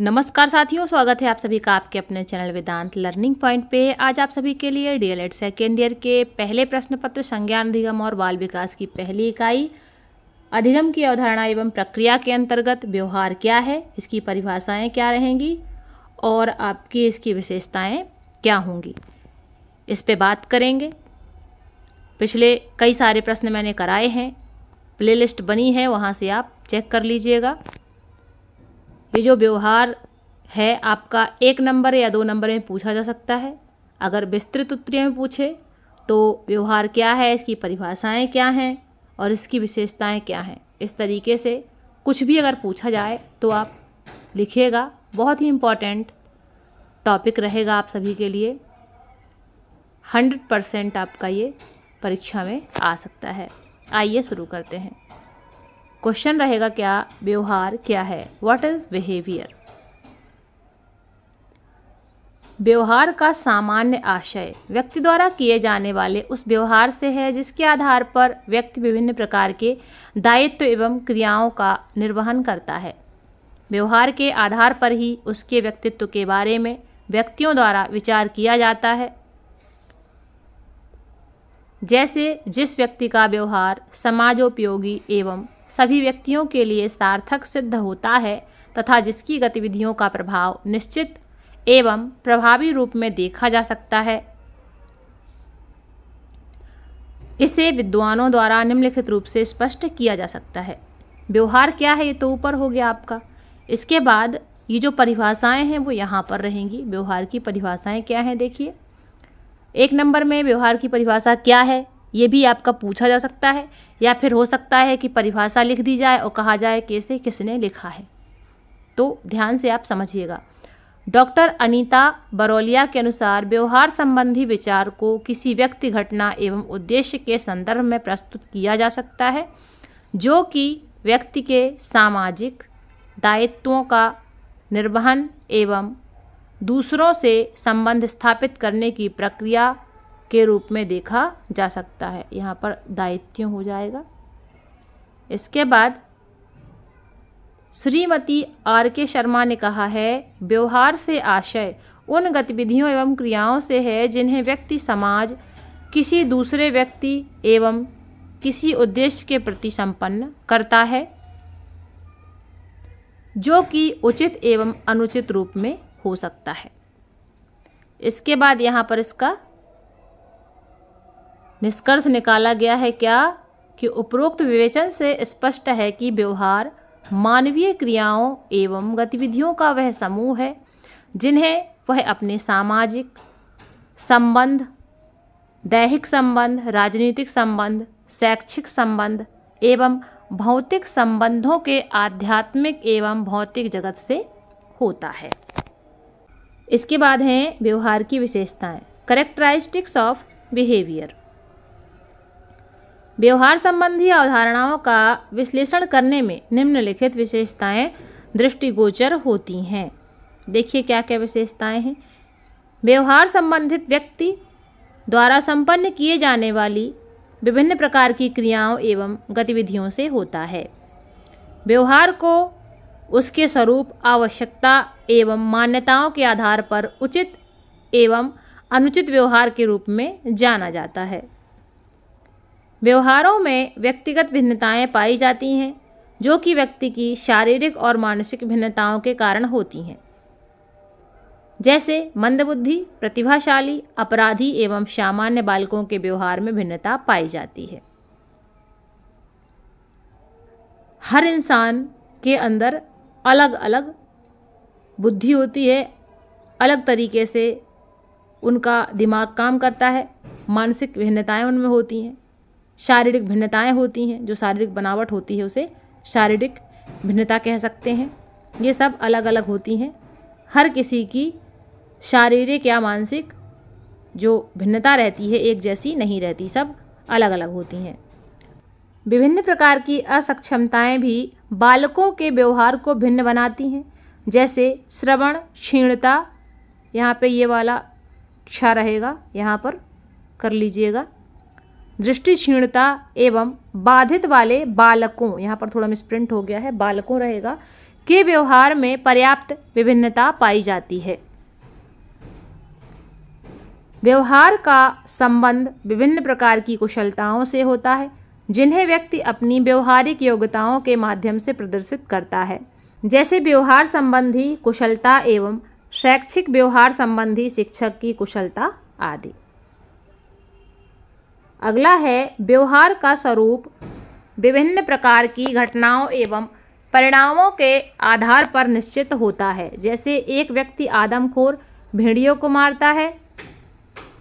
नमस्कार साथियों स्वागत है आप सभी का आपके अपने चैनल वेदांत लर्निंग पॉइंट पे आज आप सभी के लिए डीएलएड सेकेंड ईयर के पहले प्रश्न पत्र संज्ञान अधिगम और बाल विकास की पहली इकाई अधिगम की अवधारणा एवं प्रक्रिया के अंतर्गत व्यवहार क्या है इसकी परिभाषाएं क्या रहेंगी और आपकी इसकी विशेषताएँ क्या होंगी इस पर बात करेंगे पिछले कई सारे प्रश्न मैंने कराए हैं प्ले बनी है वहाँ से आप चेक कर लीजिएगा ये जो व्यवहार है आपका एक नंबर या दो नंबर में पूछा जा सकता है अगर विस्तृत उत्तरीय में पूछे तो व्यवहार क्या है इसकी परिभाषाएं क्या हैं और इसकी विशेषताएं क्या हैं इस तरीके से कुछ भी अगर पूछा जाए तो आप लिखिएगा बहुत ही इम्पॉर्टेंट टॉपिक रहेगा आप सभी के लिए हंड्रेड परसेंट आपका ये परीक्षा में आ सकता है आइए शुरू करते हैं क्वेश्चन रहेगा क्या व्यवहार क्या है व्हाट इज़ बिहेवियर व्यवहार का सामान्य आशय व्यक्ति द्वारा किए जाने वाले उस व्यवहार से है जिसके आधार पर व्यक्ति विभिन्न प्रकार के दायित्व एवं क्रियाओं का निर्वहन करता है व्यवहार के आधार पर ही उसके व्यक्तित्व के बारे में व्यक्तियों द्वारा विचार किया जाता है जैसे जिस व्यक्ति का व्यवहार समाजोपयोगी एवं सभी व्यक्तियों के लिए सार्थक सिद्ध होता है तथा जिसकी गतिविधियों का प्रभाव निश्चित एवं प्रभावी रूप में देखा जा सकता है इसे विद्वानों द्वारा निम्नलिखित रूप से स्पष्ट किया जा सकता है व्यवहार क्या है ये तो ऊपर हो गया आपका इसके बाद ये जो परिभाषाएं हैं वो यहाँ पर रहेंगी व्यवहार की परिभाषाएं क्या हैं देखिए एक नंबर में व्यवहार की परिभाषा क्या है ये भी आपका पूछा जा सकता है या फिर हो सकता है कि परिभाषा लिख दी जाए और कहा जाए कि इसे किसने लिखा है तो ध्यान से आप समझिएगा डॉक्टर अनीता बरौलिया के अनुसार व्यवहार संबंधी विचार को किसी व्यक्ति घटना एवं उद्देश्य के संदर्भ में प्रस्तुत किया जा सकता है जो कि व्यक्ति के सामाजिक दायित्वों का निर्वहन एवं दूसरों से संबंध स्थापित करने की प्रक्रिया के रूप में देखा जा सकता है यहाँ पर दायित्व हो जाएगा इसके बाद श्रीमती आर के शर्मा ने कहा है व्यवहार से आशय उन गतिविधियों एवं क्रियाओं से है जिन्हें व्यक्ति समाज किसी दूसरे व्यक्ति एवं किसी उद्देश्य के प्रति संपन्न करता है जो कि उचित एवं अनुचित रूप में हो सकता है इसके बाद यहाँ पर इसका निष्कर्ष निकाला गया है क्या कि उपरोक्त विवेचन से स्पष्ट है कि व्यवहार मानवीय क्रियाओं एवं गतिविधियों का वह समूह है जिन्हें वह अपने सामाजिक संबंध दैहिक संबंध राजनीतिक संबंध शैक्षिक संबंध एवं भौतिक संबंधों के आध्यात्मिक एवं भौतिक जगत से होता है इसके बाद हैं व्यवहार की विशेषताएं करेक्टराइस्टिक्स ऑफ बिहेवियर व्यवहार संबंधी अवधारणाओं का विश्लेषण करने में निम्नलिखित विशेषताएं दृष्टिगोचर होती हैं देखिए क्या क्या विशेषताएं हैं व्यवहार संबंधित व्यक्ति द्वारा संपन्न किए जाने वाली विभिन्न प्रकार की क्रियाओं एवं गतिविधियों से होता है व्यवहार को उसके स्वरूप आवश्यकता एवं मान्यताओं के आधार पर उचित एवं अनुचित व्यवहार के रूप में जाना जाता है व्यवहारों में व्यक्तिगत भिन्नताएं पाई जाती हैं जो कि व्यक्ति की शारीरिक और मानसिक भिन्नताओं के कारण होती हैं जैसे मंदबुद्धि प्रतिभाशाली अपराधी एवं सामान्य बालकों के व्यवहार में भिन्नता पाई जाती है हर इंसान के अंदर अलग अलग बुद्धि होती है अलग तरीके से उनका दिमाग काम करता है मानसिक भिन्नताएं उनमें होती हैं शारीरिक भिन्नताएं होती हैं जो शारीरिक बनावट होती है उसे शारीरिक भिन्नता कह सकते हैं ये सब अलग अलग होती हैं हर किसी की शारीरिक या मानसिक जो भिन्नता रहती है एक जैसी नहीं रहती सब अलग अलग होती हैं विभिन्न प्रकार की असक्षमताएं भी बालकों के व्यवहार को भिन्न बनाती हैं जैसे श्रवण क्षीणता यहाँ पे ये वाला क्षा रहेगा यहाँ पर कर लीजिएगा दृष्टिक्षीणता एवं बाधित वाले बालकों यहाँ पर थोड़ा मिसप्रिंट हो गया है बालकों रहेगा के व्यवहार में पर्याप्त विभिन्नता पाई जाती है व्यवहार का संबंध विभिन्न प्रकार की कुशलताओं से होता है जिन्हें व्यक्ति अपनी व्यवहारिक योग्यताओं के माध्यम से प्रदर्शित करता है जैसे व्यवहार संबंधी कुशलता एवं शैक्षिक व्यवहार संबंधी शिक्षक की कुशलता आदि अगला है व्यवहार का स्वरूप विभिन्न प्रकार की घटनाओं एवं परिणामों के आधार पर निश्चित होता है जैसे एक व्यक्ति आदमखोर भेड़ियों को मारता है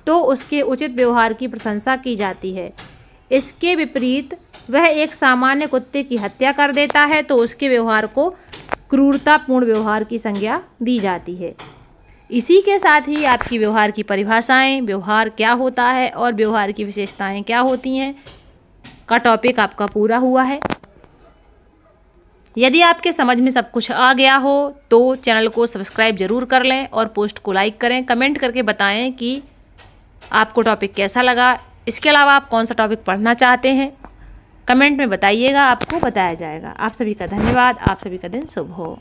तो उसके उचित व्यवहार की प्रशंसा की जाती है इसके विपरीत वह एक सामान्य कुत्ते की हत्या कर देता है तो उसके व्यवहार को क्रूरतापूर्ण व्यवहार की संज्ञा दी जाती है इसी के साथ ही आपकी व्यवहार की परिभाषाएं व्यवहार क्या होता है और व्यवहार की विशेषताएं क्या होती हैं का टॉपिक आपका पूरा हुआ है यदि आपके समझ में सब कुछ आ गया हो तो चैनल को सब्सक्राइब ज़रूर कर लें और पोस्ट को लाइक करें कमेंट करके बताएं कि आपको टॉपिक कैसा लगा इसके अलावा आप कौन सा टॉपिक पढ़ना चाहते हैं कमेंट में बताइएगा आपको बताया जाएगा आप सभी का धन्यवाद आप सभी का दिन शुभ हो